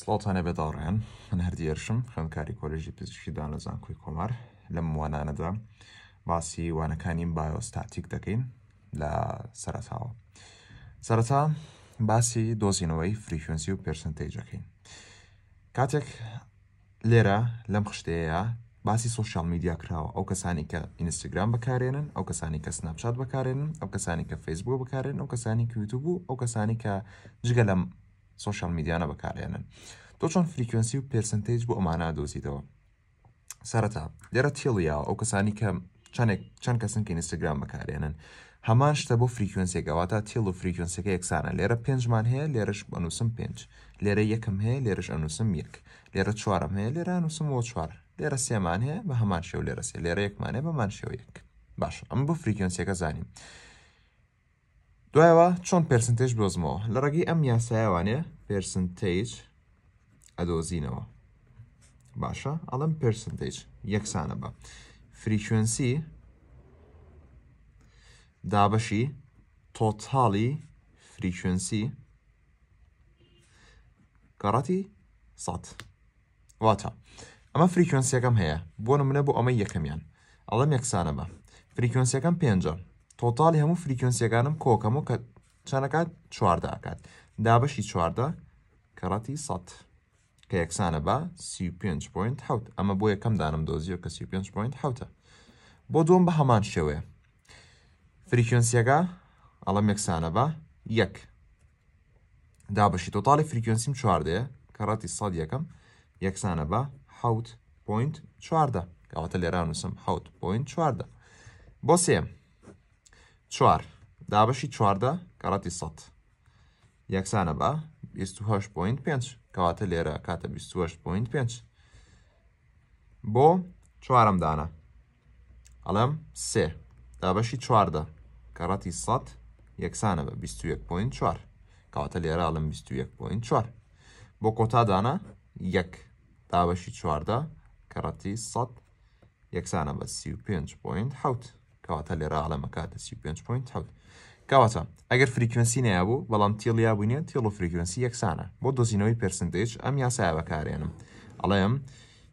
سڵاتانە بێداڕێن من هەردیێرشم خوێندکاری کۆلژی پزیشکی دانەزان کوی کۆمار لەم وانانەدا باسی وانەکانیم بایۆستاتیک دەکەین لە سەرتاوە سەرەتا باسی دۆزینەوەی فریکوێنسی و پرسنتێجەکەین کاتێک لێرە لەم خشتەیە باسی سوۆشال میدیا کراوە ئەو کەسانی کە ئینستاگرام بەکارێنن ئەو کەسانی کە سناپشات بەکارێنن ئەو کەسانی کە فیسبوو بەکارێن ئەو کەسانی کیوتوب بوو ئەو کەسانی کە جگە لە سوشال میدیانە بەکارێنن تۆ چۆن فریکوێنسی و پرسنتج بۆ ئەمانە دۆزیتەوە سەرەتا لێرە تێڵیاوە ئەو کەسانی کە چندێک چەند کەسن کە ئینستاگرام بەکارێنن هەمان شتە بۆ فریکوێنسێکەوەتە تێڵ و فریکوێنسەکە یەکسانە لێرە پێنجمان هەیە لێرەش ئەنووسم پێنج لێرە یەکم هەیە لێرش ئەنووسم یەک لێرە چوارم هەیە لێرە نووسم بۆ چوار لێرە سێمان هەیە بە هەمان شێو لێرە سێ لێرە یەکمانێ بەمان شێو یەک باش ئەم بۆ فریکوێنسیەکە زانیم دوایەوە چۆن پرسنتێژ بۆزمەوە لە ڕێگەی ئەم یاسایوانێ پرسنتیج ئەدۆزینەوە باشە ئەڵم پرسنتیج یەکسانە بە فریشوەنسی دابەشی تۆتاڵی فریشوەنسی گەڕەتی سات واتە ئەمە فریکوێنسیەکەم هەیە بۆ نمونە بۆ ئەمە یەکەمیان ئەڵم یەکسانە بە فریکوێنسیەکەم پێنج تۆتاڵی هەموو فریکوێنسیەکانم کۆکەم و کە چەنەکات چواردە ئاکات دابەشی چواردە کەڕەتی سەد کە یەکسانە بە سی5.ه ئەمە بۆ یەکەم دانم دۆزیەوە کە سی5.ه بۆ دوم بە هەمان شێوەیە فریکیۆنسیەکە ئەڵەم یەکسانە بە یەک دابەشی تۆتاڵی فریکیۆنسیم چواردەیە کەڕەتی سەد یەکەم یەکسانە بە حوت پوینت چواردە کەواتە لێران وسم حوت پوینت چواردە بۆ سێم چوار دابەشی چواردە کەڕەتی سەد یەکسانە بە 28.5 کەواتە لێرە کاتە 28.5 بۆ چوارم دانا ئەڵم سێ دابەشی چواردە کەڕەتی سەد یەکسانە بە 21.4 کەواتە لێرە ئەڵم 21.4 بۆ کۆتا دانا یەک دابەشی چواردە کەڕەتی سەد یەکسانە بە 35.7 کەواتە لێرە ئەڵەمە کاتە 35.7 کەواتە ئەگەر فریکوێنسی نیا بوو بەڵام تیلیا بوونیە تیڵ و فریکوێنسی یەکسانە بۆ دۆزینەوەی پرسنتج ئەم یاسای بەکارێنم ئەڵێم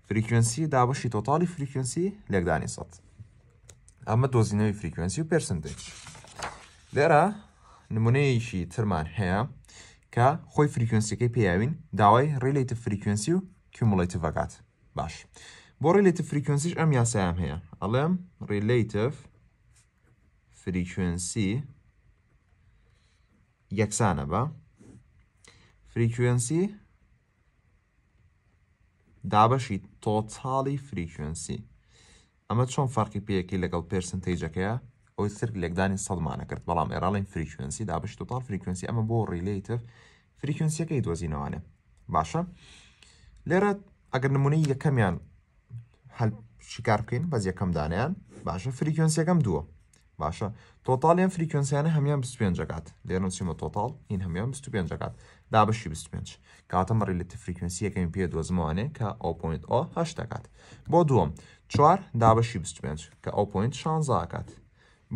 فریکوێنسی دابشی تۆتالی فریکوێنسی لێکدانی سەد ئەمە دۆزینەوەی فریکوێنسی و پرسنتج لێرە نمونەیەشی ترمان هەیە کە خۆی فریکوێنسیەکەی پیاوین داوای ڕیلیتە فریکوێنسی و کومولیت بەکات باش بۆ ڕیلیتە فریکوێنسیش ئەم یاسایام هەیە ئەڵێم ڕیلیتف فریکوێنسی یەکسانە بە فریکوێنسی دابەشی تۆچاڵی فریکوێنسی ئەمە چۆن فەرقی پێەکی لەگەڵ پێرسنتەیجەکەیە ئەوی سرک لێکدانی سەڵمانە کرد بەڵام ئێراڵین فریکوێنسی دابش تۆتال فریکوێنسی ئەمە بۆ ڕیلیتر فریکوێنسیەکەی دۆزینەوانە باشە لێرە ئەگەر نمونەی یەکەمیان هەل شکار بکەین بەز یەکەم دانیان باشە فریکوێنسیەکەم دووە باشە تۆتالیان فریکوێنسیانە هەمیان 25 کات لێرن سیمە تۆتال این هەمیان 25 کات دابشی 25 کاتەمە ڕیلتی فریکوێنسی یەکەمی پێ دۆزمانێ کە ئۆپۆینتۆ هەش دەکات بۆ دووەم چوار دابشی 25 کە ئۆپۆینت شانزاکات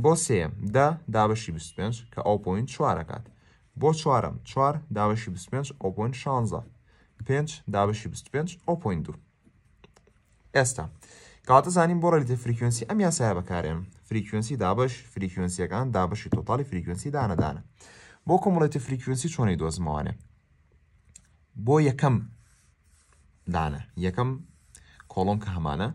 بۆ سێم دە دابشی 25 کە ئۆپۆینت چوارەکات بۆ چوارم چوار داوەشی 25 ئۆپۆین 16 پێ دابشی 25 ئۆپۆین دو ئێستا. کاتە زانین بۆ ڕەلیتە فریکوینسی ئەم یاسایە بەکارێن فریکوینسی دابش فریکوینسیەکان دابشی تۆتالی فریکوینسی دانەدانە بۆ کۆمەڵێتی فریکوینسی چۆنی دۆزمەوانێ بۆ یەکەم دانە یەکەم کۆڵۆم کە هەمانە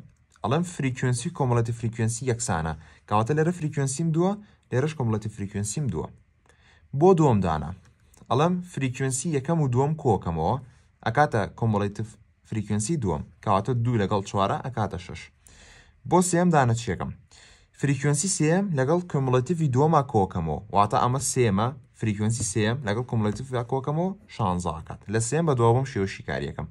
ئەڵم فریکوینسی کۆمەڵەتی فریکوینسی یەکسانە کەواتە لێرە فریکوینسیم دووە لێرەش کۆمەڵەتی فریکوینسیم دووە بۆ دووەم دانا ئەڵم فریکوینسی یەکەم و دووەم کۆکەمەوە ئەکاتە کۆمەڵێتی فریکوینسی دووەم کەواتە دوو لەگەڵ چوارە ئەکاتە شش بۆ سێم دانەچێکم فریکوێنسی سم لەگەڵ کملەتیوی دۆما کۆکەمەوە واتە ئەمە سێمە فریکوێنسی سم لەگەڵ کملەتیفیا کۆکەمەوە شانزاکات لە سێم بە دووەم شێوشی کاریەکەم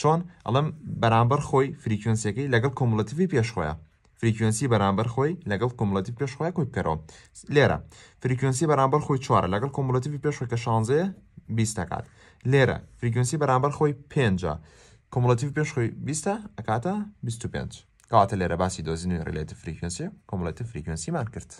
چۆن ئەڵم بەرامبەر خۆی فریکوێنسیەکەی لەگەڵ کملەتیوی پێشخۆیە فریکوێنسی بەرامبەر خۆی لەگەڵ کملەتی پێشخۆی کوی بکەرەوە لێرە فریکوێنسی بەرامبەر خۆی چوارە لەگەڵ کملەتیوی پێشخۆکە شانزەیە بیستکات لێرە فریکوێنسی بەرامبەر خۆی پێ کملەتیوی پێشخۆی بیستە ئەکاتە 25. کەواتە لێرە باسی دۆزینی ڕلێت فریکوینسی کۆمەڵێتی فریکوینسیمان کرد